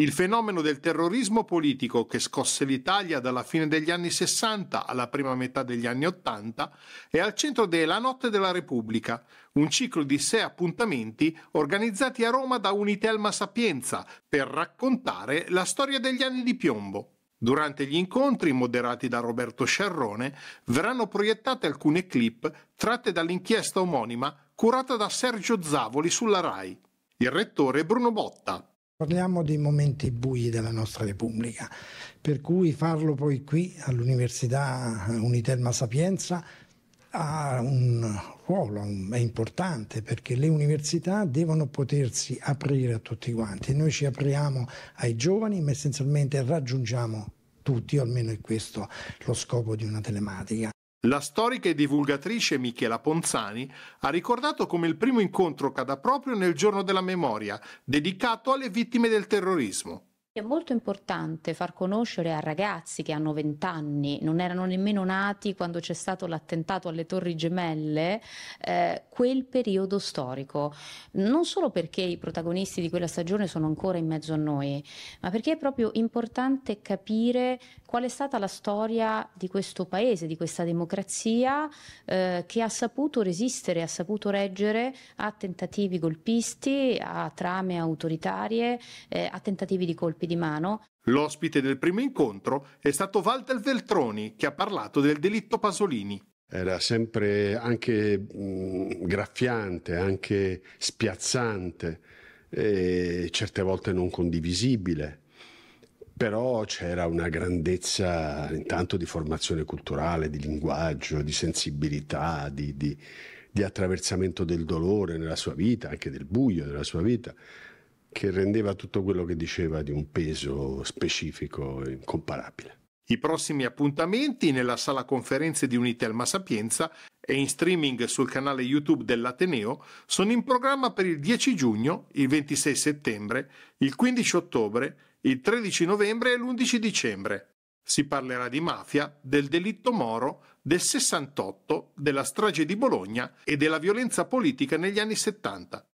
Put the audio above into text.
Il fenomeno del terrorismo politico che scosse l'Italia dalla fine degli anni 60 alla prima metà degli anni 80 è al centro de La Notte della Repubblica, un ciclo di sei appuntamenti organizzati a Roma da Unitelma Sapienza per raccontare la storia degli anni di piombo. Durante gli incontri, moderati da Roberto Sciarrone, verranno proiettate alcune clip tratte dall'inchiesta omonima curata da Sergio Zavoli sulla RAI. Il rettore Bruno Botta, Parliamo dei momenti bui della nostra Repubblica, per cui farlo poi qui all'Università Unitelma Sapienza ha un ruolo, è importante perché le università devono potersi aprire a tutti quanti. Noi ci apriamo ai giovani, ma essenzialmente raggiungiamo tutti, o almeno è questo lo scopo di una telematica. La storica e divulgatrice Michela Ponzani ha ricordato come il primo incontro cada proprio nel giorno della memoria, dedicato alle vittime del terrorismo. È molto importante far conoscere a ragazzi che hanno 20 anni, non erano nemmeno nati quando c'è stato l'attentato alle Torri Gemelle, eh, quel periodo storico. Non solo perché i protagonisti di quella stagione sono ancora in mezzo a noi, ma perché è proprio importante capire qual è stata la storia di questo paese, di questa democrazia eh, che ha saputo resistere, ha saputo reggere a tentativi golpisti, a trame autoritarie, eh, a tentativi di colpi di mano. L'ospite del primo incontro è stato Walter Veltroni che ha parlato del delitto Pasolini. Era sempre anche mh, mm, graffiante, anche spiazzante, e certe volte non condivisibile però c'era una grandezza intanto di formazione culturale, di linguaggio, di sensibilità, di, di, di, attraversamento del dolore nella sua vita, anche del buio della sua vita, che rendeva tutto quello che diceva di un peso specifico incomparabile. I prossimi appuntamenti nella sala conferenze di Unitelma Sapienza e in streaming sul canale YouTube dell'Ateneo sono in programma per il 10 giugno, il 26 settembre, il 15 ottobre, il 13 novembre e l'11 dicembre. Si parlerà di mafia, del delitto moro, del 68, della strage di Bologna e della violenza politica negli anni 70.